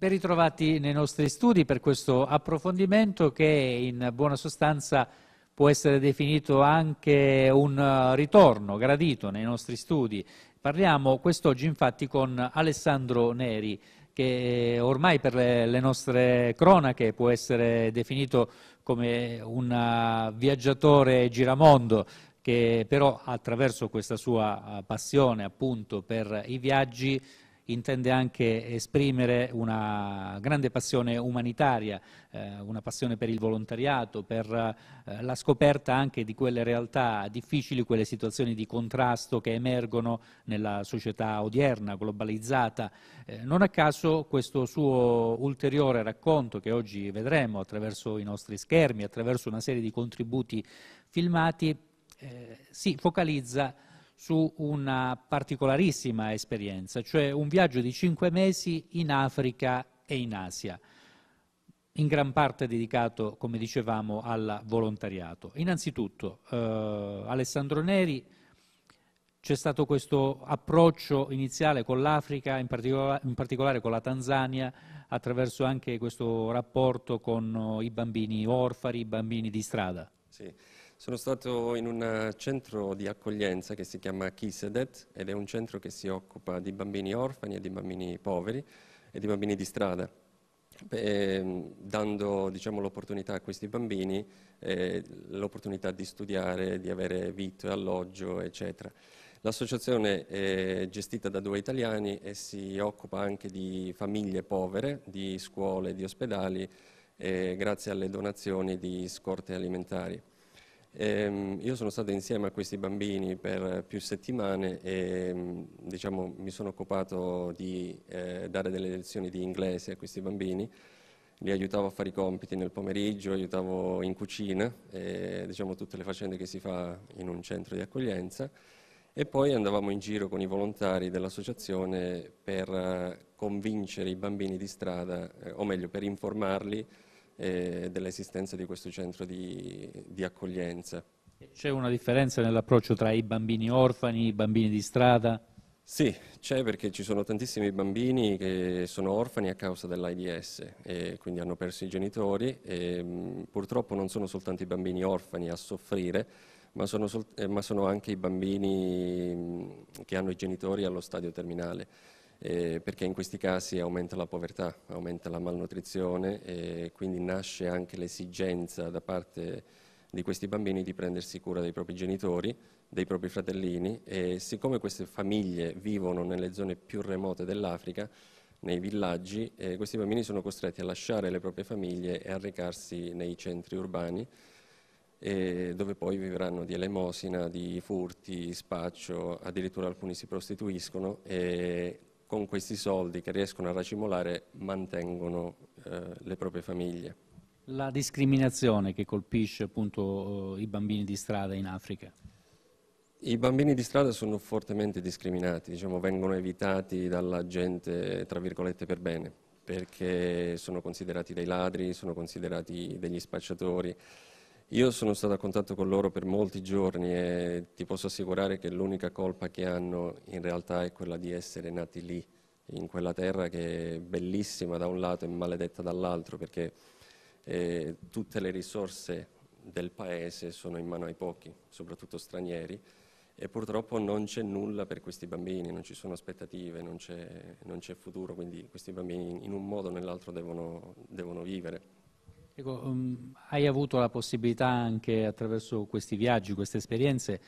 Ben ritrovati nei nostri studi per questo approfondimento che in buona sostanza può essere definito anche un eh, ritorno gradito nei nostri studi. Parliamo quest'oggi infatti con Alessandro Neri che eh, ormai per le nostre cronache può essere definito come un eh, viaggiatore giramondo che però attraverso questa sua passione appunto per i viaggi intende anche esprimere una grande passione umanitaria, eh, una passione per il volontariato, per eh, la scoperta anche di quelle realtà difficili, quelle situazioni di contrasto che emergono nella società odierna, globalizzata. Eh, non a caso questo suo ulteriore racconto che oggi vedremo attraverso i nostri schermi, attraverso una serie di contributi filmati, eh, si focalizza su una particolarissima esperienza, cioè un viaggio di cinque mesi in Africa e in Asia, in gran parte dedicato, come dicevamo, al volontariato. Innanzitutto, eh, Alessandro Neri, c'è stato questo approccio iniziale con l'Africa, in, particola in, particolare con la Tanzania, attraverso anche questo rapporto con i bambini orfani, i bambini di strada. Sì. Sono stato in un eh, centro di accoglienza che si chiama Kisedet ed è un centro che si occupa di bambini orfani e di bambini poveri e di bambini di strada. E, ehm, dando diciamo, l'opportunità a questi bambini eh, l'opportunità di studiare, di avere vitto, e alloggio, eccetera. L'associazione è gestita da due italiani e si occupa anche di famiglie povere, di scuole, di ospedali, eh, grazie alle donazioni di scorte alimentari. Ehm, io sono stato insieme a questi bambini per più settimane e mm, diciamo, mi sono occupato di eh, dare delle lezioni di inglese a questi bambini. Li aiutavo a fare i compiti nel pomeriggio, aiutavo in cucina, e, diciamo, tutte le faccende che si fa in un centro di accoglienza. E poi andavamo in giro con i volontari dell'associazione per eh, convincere i bambini di strada, eh, o meglio per informarli dell'esistenza di questo centro di, di accoglienza. C'è una differenza nell'approccio tra i bambini orfani, i bambini di strada? Sì, c'è perché ci sono tantissimi bambini che sono orfani a causa dell'AIDS e quindi hanno perso i genitori e mh, mm, purtroppo non sono soltanto i bambini orfani a soffrire, ma sono, eh, ma sono anche i bambini mh, mm, che hanno i genitori allo stadio terminale eh, perché in questi casi aumenta la povertà, aumenta la malnutrizione e quindi nasce anche l'esigenza da parte di questi bambini di prendersi cura dei propri genitori, dei propri fratellini e siccome queste famiglie vivono nelle zone più remote dell'Africa, nei villaggi, eh, questi bambini sono costretti a lasciare le proprie famiglie e a recarsi nei centri urbani eh, dove poi vivranno di elemosina, di furti, spaccio, addirittura alcuni si prostituiscono e con questi soldi che riescono a racimolare mantengono eh, le proprie famiglie. La discriminazione che colpisce appunto eh, i bambini di strada in Africa? I bambini di strada sono fortemente discriminati, diciamo, vengono evitati dalla gente, tra virgolette, per bene, perché sono considerati dei ladri, sono considerati degli spacciatori, io sono stato a contatto con loro per molti giorni e ti posso assicurare che l'unica colpa che hanno in realtà è quella di essere nati lì, in quella terra che è bellissima da un lato e maledetta dall'altro, perché eh, tutte le risorse del paese sono in mano ai pochi, soprattutto stranieri, e purtroppo non c'è nulla per questi bambini, non ci sono aspettative, non c'è, futuro, quindi questi bambini in un modo o nell'altro devono, devono vivere. Ecco, um, hai avuto la possibilità anche attraverso questi viaggi, queste esperienze,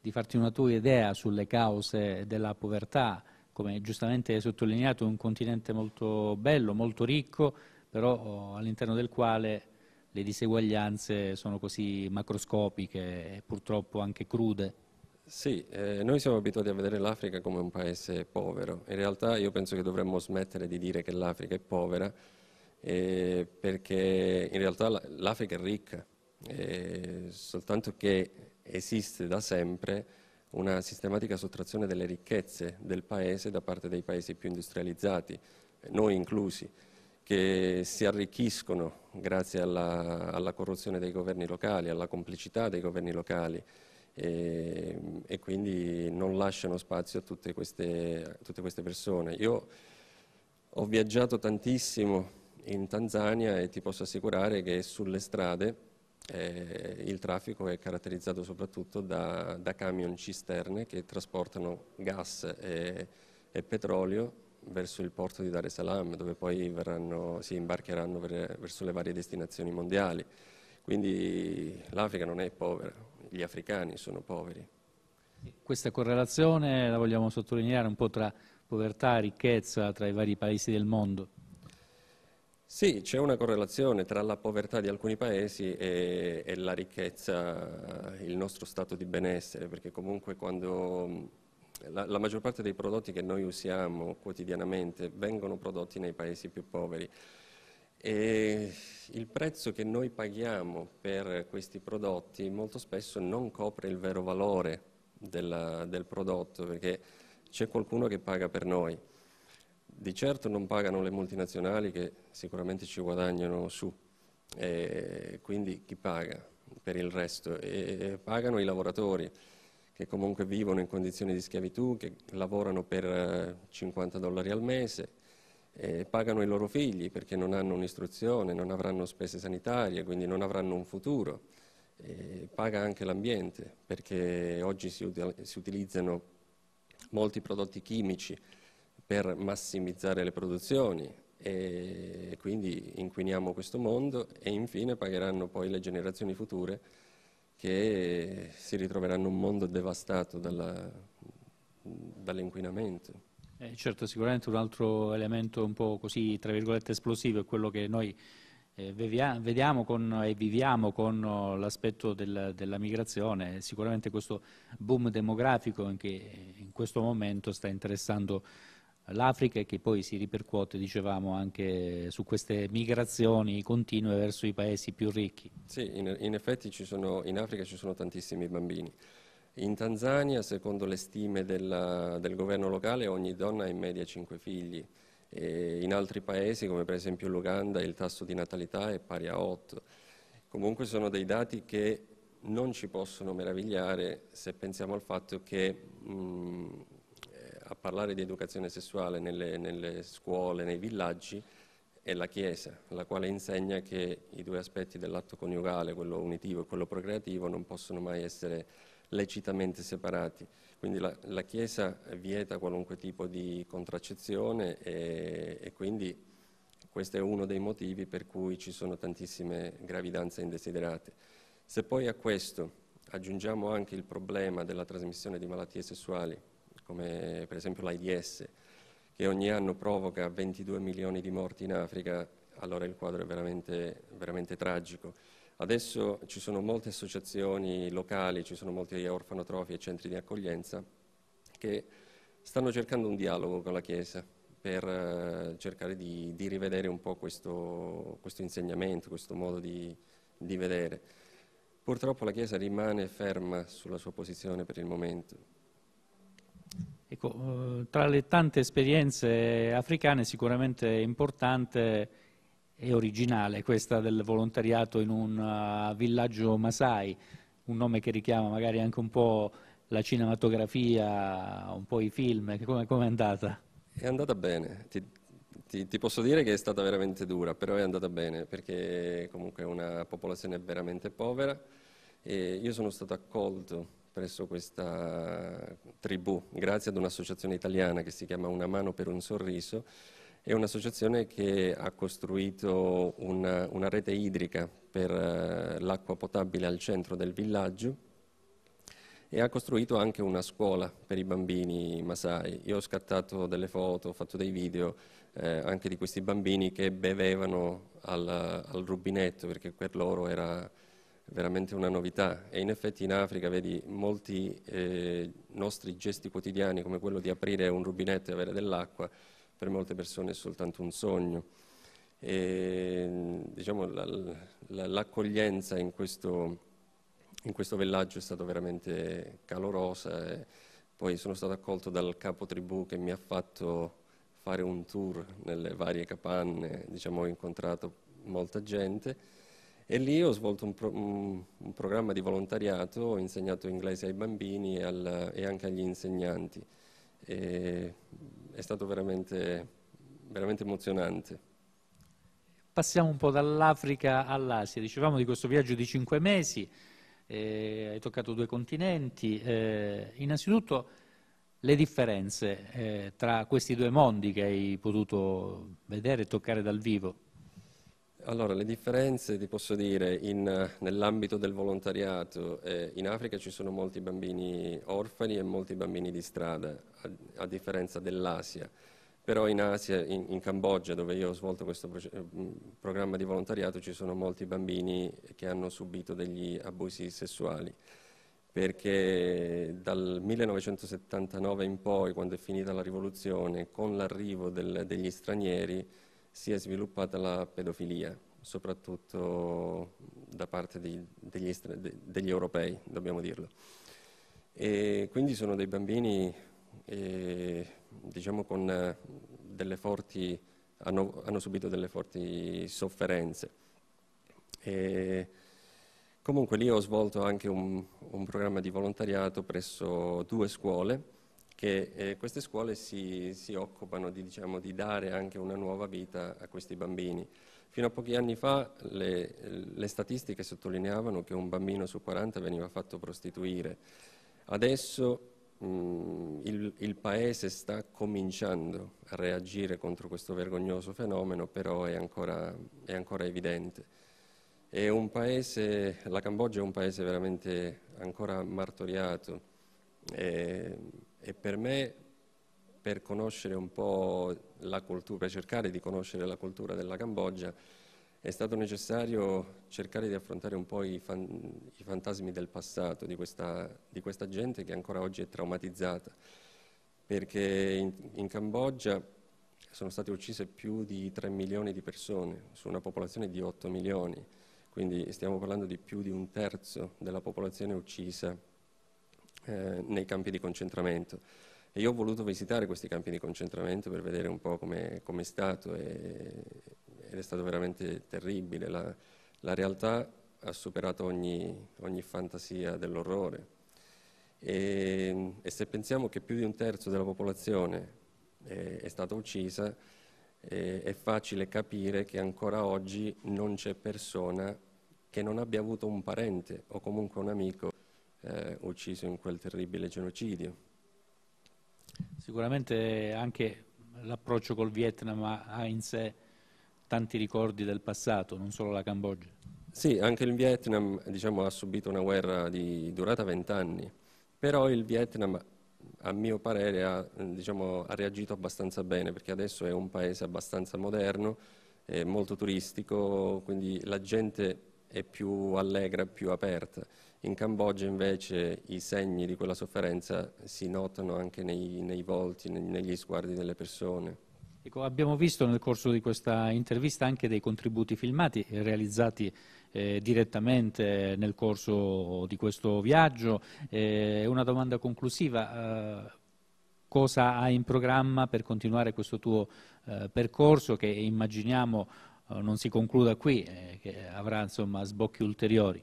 di farti una tua idea sulle cause della povertà, come giustamente hai sottolineato, un continente molto bello, molto ricco, però oh, all'interno del quale le diseguaglianze sono così macroscopiche e purtroppo anche crude. Sì, eh, noi siamo abituati a vedere l'Africa come un paese povero. In realtà io penso che dovremmo smettere di dire che l'Africa è povera eh, perché in realtà l'Africa è ricca, eh, soltanto che esiste da sempre una sistematica sottrazione delle ricchezze del paese da parte dei paesi più industrializzati, noi inclusi, che si arricchiscono grazie alla, alla corruzione dei governi locali, alla complicità dei governi locali e, eh, e quindi non lasciano spazio a tutte queste, a tutte queste persone. Io ho viaggiato tantissimo in Tanzania e ti posso assicurare che sulle strade eh, il traffico è caratterizzato soprattutto da, da camion cisterne che trasportano gas e, e, petrolio verso il porto di Dar es Salaam dove poi verranno, si imbarcheranno per, verso le varie destinazioni mondiali. Quindi l'Africa non è povera, gli africani sono poveri. Questa correlazione la vogliamo sottolineare un po' tra povertà, e ricchezza tra i vari paesi del mondo. Sì, c'è una correlazione tra la povertà di alcuni paesi e, e, la ricchezza, il nostro stato di benessere, perché comunque quando la, la, maggior parte dei prodotti che noi usiamo quotidianamente vengono prodotti nei paesi più poveri e il prezzo che noi paghiamo per questi prodotti molto spesso non copre il vero valore della, del prodotto, perché c'è qualcuno che paga per noi. Di certo non pagano le multinazionali che sicuramente ci guadagnano su, e quindi chi paga per il resto? E pagano i lavoratori che comunque vivono in condizioni di schiavitù, che lavorano per 50 eh, dollari al mese, pagano i loro figli perché non hanno un'istruzione, non avranno spese sanitarie, quindi non avranno un futuro. E paga anche l'ambiente perché oggi si, si utilizzano molti prodotti chimici per massimizzare le produzioni e quindi inquiniamo questo mondo e infine pagheranno poi le generazioni future che si ritroveranno un mondo devastato dall'inquinamento. Eh, certo, sicuramente un altro elemento un po' così, tra virgolette, esplosivo è quello che noi eh, vediamo con, e viviamo con oh, l'aspetto del, della migrazione. Sicuramente questo boom demografico che in questo momento sta interessando l'Africa e che poi si ripercuote, dicevamo, anche su queste migrazioni continue verso i paesi più ricchi. Sì, in, in effetti sono, in Africa ci sono tantissimi bambini. In Tanzania, secondo le stime della, del governo locale, ogni donna ha in media cinque figli. E in altri paesi, come per esempio l'Uganda, il tasso di natalità è pari a 8. Comunque sono dei dati che non ci possono meravigliare se pensiamo al fatto che mh, parlare di educazione sessuale nelle, nelle scuole, nei villaggi, è la Chiesa, la quale insegna che i due aspetti dell'atto coniugale, quello unitivo e quello procreativo, non possono mai essere lecitamente separati. Quindi la, la Chiesa vieta qualunque tipo di contraccezione e, e quindi questo è uno dei motivi per cui ci sono tantissime gravidanze indesiderate. Se poi a questo aggiungiamo anche il problema della trasmissione di malattie sessuali come per esempio l'AIDS, che ogni anno provoca 22 milioni di morti in Africa, allora il quadro è veramente, veramente tragico. Adesso ci sono molte associazioni locali, ci sono molti orfanotrofi e centri di accoglienza che stanno cercando un dialogo con la Chiesa per eh, cercare di, di rivedere un po' questo, questo, insegnamento, questo modo di, di vedere. Purtroppo la Chiesa rimane ferma sulla sua posizione per il momento. Ecco, eh, tra le tante esperienze africane sicuramente è importante e originale questa del volontariato in un eh, villaggio Masai, un nome che richiama magari anche un po' la cinematografia, un po' i film, come è andata? È andata bene, ti, ti, ti, posso dire che è stata veramente dura, però è andata bene perché comunque è una popolazione veramente povera e io sono stato accolto presso questa tribù, grazie ad un'associazione italiana che si chiama Una mano per un sorriso, è un'associazione che ha costruito una, una rete idrica per eh, l'acqua potabile al centro del villaggio e ha costruito anche una scuola per i bambini masai. Io ho scattato delle foto, ho fatto dei video eh, anche di questi bambini che bevevano al, al rubinetto perché per loro era veramente una novità e in effetti in Africa vedi molti eh, nostri gesti quotidiani come quello di aprire un rubinetto e avere dell'acqua per molte persone è soltanto un sogno e, diciamo, l'accoglienza la, la, in, questo, villaggio è stata veramente calorosa e poi sono stato accolto dal capo tribù che mi ha fatto fare un tour nelle varie capanne diciamo, ho incontrato molta gente e lì ho svolto un, pro, un, un, programma di volontariato, ho insegnato inglese ai bambini e, al, e anche agli insegnanti. E è stato veramente, veramente emozionante. Passiamo un po' dall'Africa all'Asia. Dicevamo di questo viaggio di cinque mesi, eh, hai toccato due continenti. Eh, innanzitutto le differenze eh, tra questi due mondi che hai potuto vedere e toccare dal vivo. Allora, le differenze, ti posso dire, nell'ambito del volontariato, eh, in Africa ci sono molti bambini orfani e molti bambini di strada, a, a differenza dell'Asia. Però in Asia, in, in, Cambogia, dove io ho svolto questo pro mm, programma di volontariato, ci sono molti bambini che hanno subito degli abusi sessuali, perché dal 1979 in poi, quando è finita la rivoluzione, con l'arrivo degli stranieri, si è sviluppata la pedofilia, soprattutto da parte di, degli, degli, europei, dobbiamo dirlo. E quindi sono dei bambini eh, diciamo con delle forti, hanno, hanno subito delle forti sofferenze. E comunque lì ho svolto anche un, un programma di volontariato presso due scuole, che eh, queste scuole si, si occupano di, diciamo, di, dare anche una nuova vita a questi bambini. Fino a pochi anni fa le, le statistiche sottolineavano che un bambino su 40 veniva fatto prostituire. Adesso Mm, il, il, Paese sta cominciando a reagire contro questo vergognoso fenomeno, però è ancora, è ancora evidente. È un paese, la Cambogia è un paese veramente ancora martoriato. E e per me per conoscere un po' la cultura, per cercare di conoscere la cultura della Cambogia è stato necessario cercare di affrontare un po' i, fan, i fantasmi del passato, di questa, di questa, gente che ancora oggi è traumatizzata, perché in, in Cambogia sono state uccise più di 3 milioni di persone su una popolazione di 8 milioni, quindi stiamo parlando di più di un terzo della popolazione uccisa eh, nei campi di concentramento. E io ho voluto visitare questi campi di concentramento per vedere un po' come è stato e, ed è stato veramente terribile. La, la realtà ha superato ogni, ogni fantasia dell'orrore. E, e, se pensiamo che più di un terzo della popolazione è, eh, è stata uccisa, è, eh, è facile capire che ancora oggi non c'è persona che non abbia avuto un parente o comunque un amico eh, ucciso in quel terribile genocidio. Sicuramente anche l'approccio col Vietnam ha in sé tanti ricordi del passato, non solo la Cambogia. Sì, anche il Vietnam diciamo, ha subito una guerra di durata vent'anni, però il Vietnam a mio parere ha, diciamo, ha, reagito abbastanza bene perché adesso è un paese abbastanza moderno, molto turistico, quindi la gente è più allegra, più aperta. In Cambogia invece i segni di quella sofferenza si notano anche nei, nei volti, nei, negli sguardi delle persone. Ecco, abbiamo visto nel corso di questa intervista anche dei contributi filmati eh, realizzati eh, direttamente nel corso di questo viaggio. Eh, una domanda conclusiva, eh, cosa hai in programma per continuare questo tuo eh, percorso che immaginiamo eh, non si concluda qui, che avrà insomma, sbocchi ulteriori?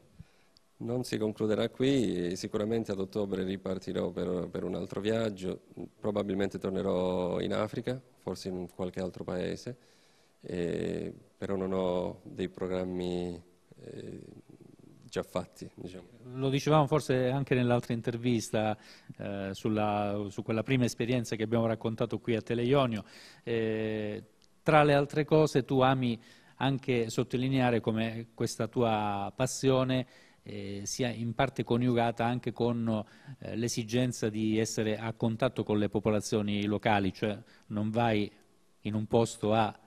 Non si concluderà qui, sicuramente ad ottobre ripartirò per, per un altro viaggio, probabilmente tornerò in Africa, forse in qualche altro paese, eh, però non ho dei programmi eh, già fatti. Diciamo. Lo dicevamo forse anche nell'altra intervista eh, sulla, su quella prima esperienza che abbiamo raccontato qui a Teleionio, eh, tra le altre cose tu ami anche sottolineare come questa tua passione eh, sia in parte coniugata anche con eh, l'esigenza di essere a contatto con le popolazioni locali, cioè non vai in un posto a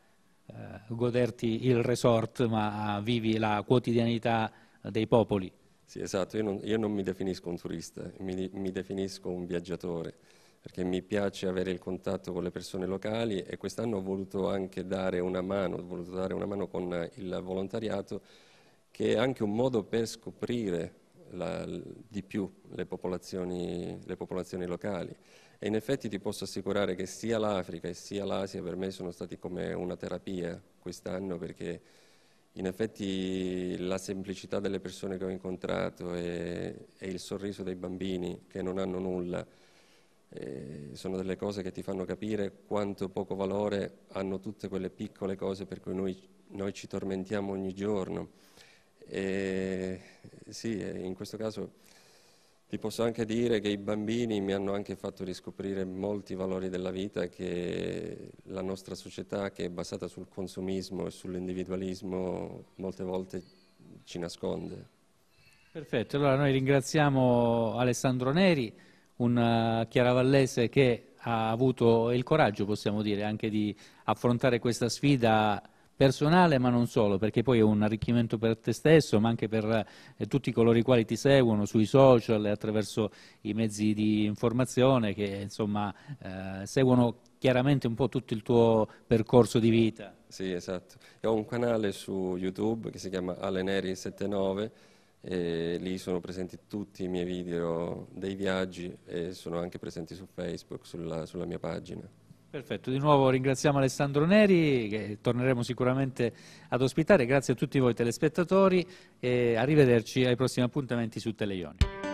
eh, goderti il resort ma vivi la quotidianità dei popoli. Sì, esatto, io non, io non mi definisco un turista, mi, mi definisco un viaggiatore perché mi piace avere il contatto con le persone locali e quest'anno ho voluto anche dare una mano, ho voluto dare una mano con il volontariato che è anche un modo per scoprire la, di più le popolazioni, le popolazioni locali. E in effetti ti posso assicurare che sia l'Africa e sia l'Asia per me sono stati come una terapia quest'anno perché in effetti la semplicità delle persone che ho incontrato e, e il sorriso dei bambini che non hanno nulla eh, sono delle cose che ti fanno capire quanto poco valore hanno tutte quelle piccole cose per cui noi, noi ci tormentiamo ogni giorno. E, sì, in questo caso ti posso anche dire che i bambini mi hanno anche fatto riscoprire molti valori della vita che la nostra società, che è basata sul consumismo e sull'individualismo, molte volte ci nasconde. Perfetto, allora noi ringraziamo Alessandro Neri, un eh, chiaravallese che ha avuto il coraggio, possiamo dire, anche di affrontare questa sfida personale, ma non solo, perché poi è un arricchimento per te stesso, ma anche per eh, tutti coloro i quali ti seguono sui social e attraverso i mezzi di informazione che insomma eh, seguono chiaramente un po' tutto il tuo percorso di vita. Sì, esatto. Ho un canale su YouTube che si chiama Aleneri79 e lì sono presenti tutti i miei video dei viaggi e sono anche presenti su Facebook, sulla, sulla mia pagina. Perfetto, di nuovo ringraziamo Alessandro Neri che torneremo sicuramente ad ospitare, grazie a tutti voi telespettatori e arrivederci ai prossimi appuntamenti su Teleioni.